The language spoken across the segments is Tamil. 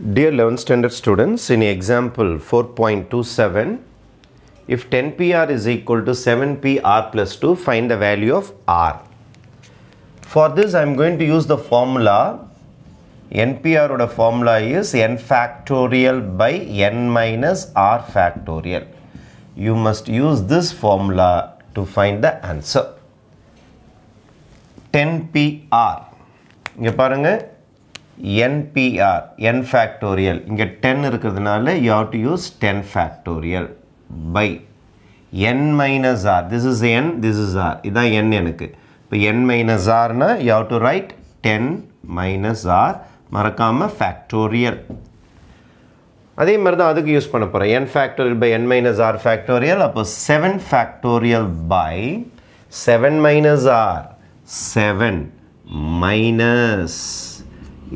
Dear 11th standard students, in example 4.27, if 10PR is equal to 7PR plus 2, find the value of R. For this, I am going to use the formula. NPR the formula is n factorial by n minus r factorial. You must use this formula to find the answer. 10PR. இங்கே பாருங்கள் NPR, n factorial, இங்கே 10 இருக்கிறதுனால you have to use 10 factorial by n minus r, this is n, this is r, இதான் n எனக்கு, இப்போ n minus r நா you have to write 10 minus r, மறக்காம factorial, அதே மாதிரி தான் அதுக்கு யூஸ் பண்ண போகிறேன் n factorial by n minus r factorial, அப்போ 7 factorial by 7 minus r, 7 minus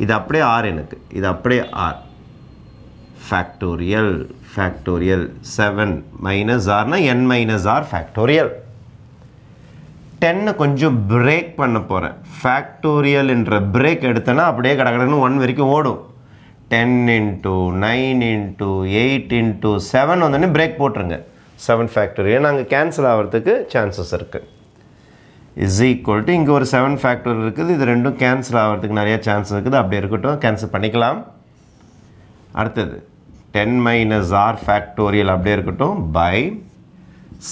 இது அப்படியே ஆர் எனக்கு இது அப்படியே R factorial factorial seven minus ஆர்னால் என் மைனஸ் ஆர் ஃபேக்டோரியல் டென்னை கொஞ்சம் பிரேக் பண்ண போகிறேன் ஃபேக்டோரியல் என்ற பிரேக் எடுத்தேன்னா அப்படியே கடகடன்னு ஒன் வரைக்கும் ஓடும் ten into nine into eight into seven வந்தோடனே பிரேக் போட்டுருங்க செவன் ஃபேக்டோரியல் நாங்கள் கேன்சல் ஆகிறதுக்கு சான்சஸ் இருக்குது இஸ் ஈக்குவல் டு இங்கே ஒரு செவன் ஃபேக்டர் இருக்குது இது ரெண்டும் கேன்சல் ஆகிறதுக்கு நிறையா சான்ஸ் இருக்குது அப்படி இருக்கட்டும் கேன்சல் பண்ணிக்கலாம் அடுத்தது டென் மைனஸ் ஆர் ஃபேக்டோரியல் அப்படியே இருக்கட்டும் பை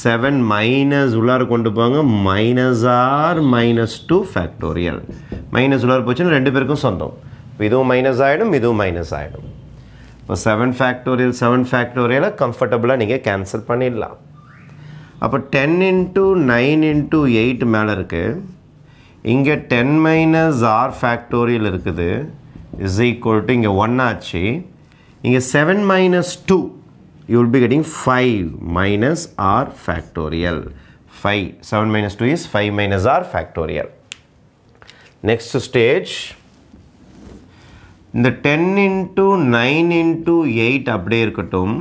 செவன் மைனஸ் உள்ளார கொண்டு போங்க minus R minus two factorial minus உள்ளார போச்சுன்னா ரெண்டு பேருக்கும் சொந்தம் இதுவும் மைனஸ் ஆகிடும் இதுவும் மைனஸ் ஆகிடும் இப்போ செவன் ஃபேக்டோரியல் செவன் ஃபேக்டோரியலை கம்ஃபர்டபுளாக நீங்கள் கேன்சல் பண்ணிடலாம் அப்போ ten into nine into eight மேலே இருக்குது இங்கே டென் மைனஸ் ஆர் ஃபேக்டோரியல் இருக்குது இஸ் ஈக்குவல் டு இங்கே ஒன் ஆச்சு இங்கே seven minus two you will be getting five minus R factorial five seven minus two is five minus R factorial next stage இந்த ten into nine into eight அப்படியே இருக்கட்டும்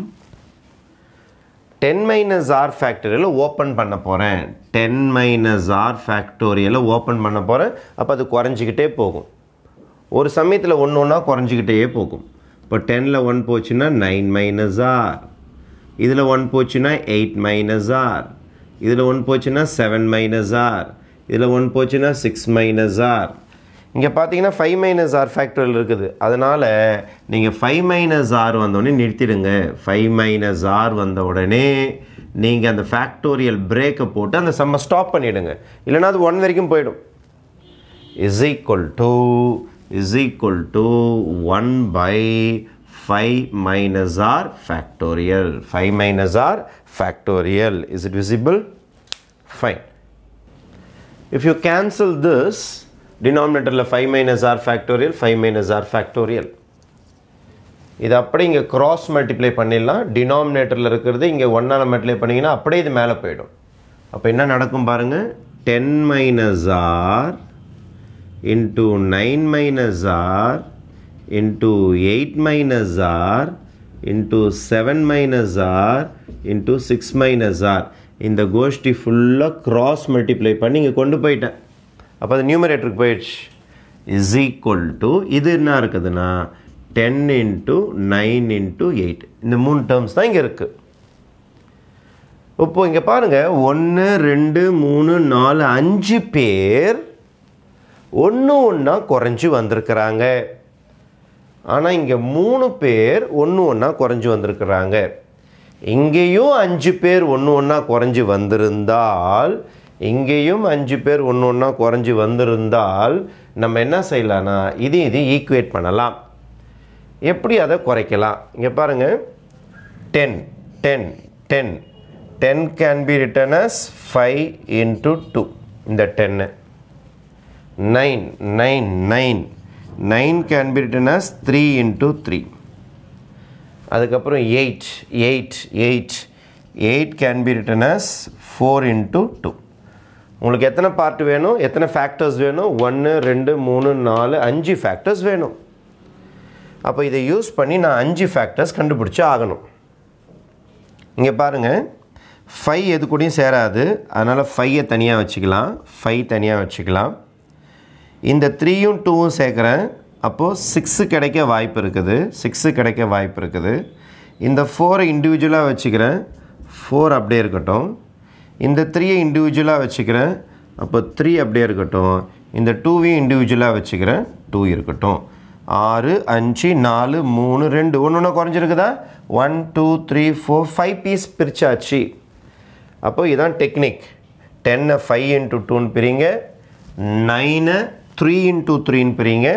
டென் மைனஸ் ஆர் ஃபேக்டோரியலை ஓப்பன் பண்ண போகிறேன் டென் மைனஸ் ஆர் ஃபேக்டோரியலை ஓப்பன் பண்ண போகிறேன் அப்போ அது குறைஞ்சிக்கிட்டே போகும் ஒரு சமயத்தில் ஒன்று ஒன்றா குறைஞ்சிக்கிட்டே போகும் இப்போ டெனில் ஒன் போச்சுன்னா நைன் மைனஸ் ஆர் இதில் ஒன் போச்சுன்னா எயிட் மைனஸ் ஆர் இதில் ஒன் போச்சுன்னா செவன் மைனஸ் ஆர் இதில் ஒன் போச்சுன்னா சிக்ஸ் மைனஸ் ஆர் இங்கே பார்த்தீங்கன்னா ஃபைவ் மைனஸ் ஆர் ஃபேக்டரியல் இருக்குது அதனால் நீங்கள் ஃபைவ் மைனஸ் ஆர் வந்தோடனே நிறுத்திடுங்க ஃபைவ் மைனஸ் ஆர் வந்த உடனே நீங்கள் அந்த ஃபேக்டோரியல் பிரேக்கை போட்டு அந்த செம்ம ஸ்டாப் பண்ணிவிடுங்க இல்லைனா அது ஒன் வரைக்கும் போயிடும் is equal to is equal to one by five minus R factorial five minus R factorial is it visible fine if you cancel this டினாமினேட்டரில் five minus R factorial five minus R factorial இது அப்படியே இங்கே க்ராஸ் மல்டிப்ளை பண்ணிடலாம் டினாமினேட்டரில் இருக்கிறது இங்கே ஒன்னால் மல்டிப்ளை பண்ணிங்கன்னா அப்படியே இது மேலே போயிடும் அப்போ என்ன நடக்கும் பாருங்கள் ten minus R into nine minus R into eight minus R into seven minus R into six minus R இந்த கோஷ்டி ஃபுல்லாக க்ராஸ் மல்டிப்ளை பண்ணி இங்கே கொண்டு போயிட்டேன் அப்போ அது நியூமரேட்டருக்கு போயிடுச்சு இஸ் ஈக்குவல் டு இது என்ன இருக்குதுன்னா ten into nine into eight இந்த மூணு டேர்ம்ஸ் தான் இங்கே இருக்குது இப்போது இங்கே பாருங்கள் ஒன்று ரெண்டு மூணு நாலு அஞ்சு பேர் ஒன்று ஒன்றா குறைஞ்சி வந்திருக்கிறாங்க ஆனால் இங்கே மூணு பேர் ஒன்று ஒன்றா குறைஞ்சி வந்திருக்கிறாங்க இங்கேயும் அஞ்சு பேர் ஒன்று ஒன்றா குறைஞ்சி வந்திருந்தால் இங்கேயும் அஞ்சு பேர் ஒன்று ஒன்றா குறைஞ்சி வந்திருந்தால் நம்ம என்ன செய்யலாம்னா இது இது ஈக்குவேட் பண்ணலாம் எப்படி அதை குறைக்கலாம் இங்கே பாருங்கள் ten ten ten ten can be written as five into two இந்த டென்னு nine nine nine nine can be written as three into three அதுக்கப்புறம் eight eight eight eight can be written as four into two உங்களுக்கு எத்தனை பார்ட் வேணும் எத்தனை ஃபேக்டர்ஸ் வேணும் ஒன்று ரெண்டு மூணு நாலு அஞ்சு ஃபேக்டர்ஸ் வேணும் அப்போ இதை யூஸ் பண்ணி நான் அஞ்சு ஃபேக்டர்ஸ் கண்டுபிடிச்சி ஆகணும் இங்கே பாருங்கள் ஃபைவ் எது கூடயும் சேராது அதனால் ஃபையை தனியாக வச்சுக்கலாம் ஃபைவ் தனியாக வச்சுக்கலாம் இந்த த்ரீயும் டூவும் சேர்க்குறேன் அப்போது சிக்ஸு கிடைக்க வாய்ப்பு இருக்குது சிக்ஸு கிடைக்க வாய்ப்பு இருக்குது இந்த ஃபோரை இண்டிவிஜுவலாக வச்சுக்கிறேன் ஃபோர் அப்படியே இருக்கட்டும் இந்த த்ரீயை இண்டிவிஜுவலாக வச்சுக்கிறேன் அப்போ த்ரீ அப்படியே இருக்கட்டும் இந்த டூவையும் இண்டிவிஜுவலாக வச்சுக்கிறேன் டூ இருக்கட்டும் ஆறு அஞ்சு நாலு மூணு ரெண்டு ஒன்று ஒன்று குறைஞ்சிருக்குதா one two three four five piece பிரிச்சாச்சு அப்போ இதுதான் டெக்னிக் டென்னை ஃபைவ் இன்ட்டு டூன்னு பிரிங்க நைனை த்ரீ இன்ட்டு த்ரீன்னு பிரிங்க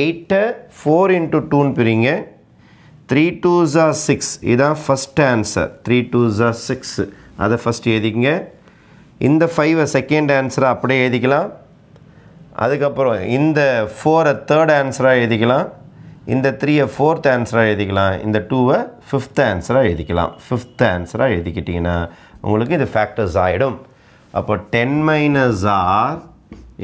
எயிட்டை ஃபோர் இன்ட்டு டூன்னு பிரிங்க த்ரீ டூ ஜா சிக்ஸ் இதுதான் ஃபஸ்ட் ஆன்சர் த்ரீ டூ ஜா சிக்ஸு அதை ஃபஸ்ட்டு எழுதிக்கங்க இந்த ஃபைவை செகண்ட் ஆன்சராக அப்படியே எழுதிக்கலாம் அதுக்கப்புறம் இந்த ஃபோரை தேர்ட் ஆன்சராக எழுதிக்கலாம் இந்த த்ரீயை ஃபோர்த் ஆன்சராக எழுதிக்கலாம் இந்த டூவை ஃபிஃப்த் ஆன்சராக எழுதிக்கலாம் ஃபிஃப்த் ஆன்சராக எழுதிக்கிட்டிங்கன்னா உங்களுக்கு இது ஃபேக்டர்ஸ் ஆகிடும் அப்போ ten minus R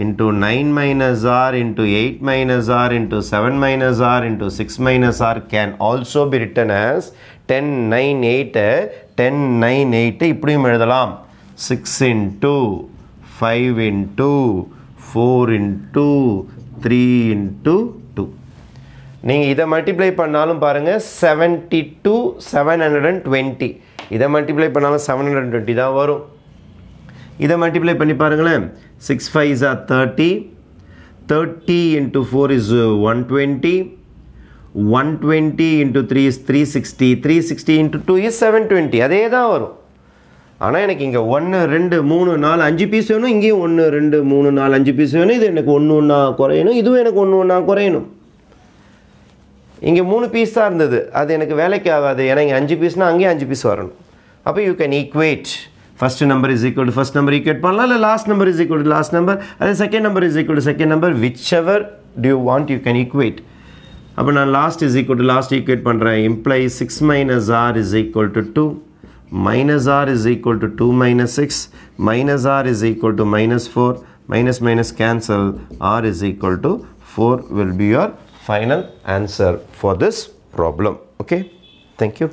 into nine minus R into eight minus R into seven minus R into six minus R can also be written as ten nine எயிட்டை டென் நைன் எயிட்டு இப்படியும் எழுதலாம் six into five into four into three into two நீங்கள் இதை மல்டிப்ளை பண்ணாலும் பாருங்கள் seventy two seven hundred and twenty இதை மல்டிப்ளை பண்ணாலும் செவன் ஹண்ட்ரட் டுவெண்ட்டி தான் வரும் இதை மல்டிப்ளை பண்ணி பாருங்களேன் six five is R thirty thirty into four is one twenty 120 into three is three sixty three sixty into two is seven twenty அதே தான் வரும் ஆனால் எனக்கு இங்கே ஒன்று ரெண்டு மூணு நாலு அஞ்சு பீஸ் வேணும் இங்கேயும் ஒன்று ரெண்டு மூணு நாலு அஞ்சு பீஸ் வேணும் இது எனக்கு ஒன்று ஒன்றா குறையணும் இதுவும் எனக்கு ஒன்று ஒன்றா குறையணும் இங்கே மூணு பீஸ் தான் இருந்தது அது எனக்கு வேலைக்கு ஆகாது ஏன்னா இங்கே அஞ்சு பீஸ்னால் அங்கேயும் அஞ்சு பீஸ் வரணும் அப்போ you can equate first number is equal first number equate பண்ணலாம் இல்லை last number is equal last number அதே second number is equal second number which ever you want you can equate அப்போ நான் last is equal to last equate பண்ணுறேன் imply six minus R is equal to two minus r is equal to 2 minus 6 minus r is equal to minus 4 minus minus cancel r is equal to 4 will be your final answer for this problem okay thank you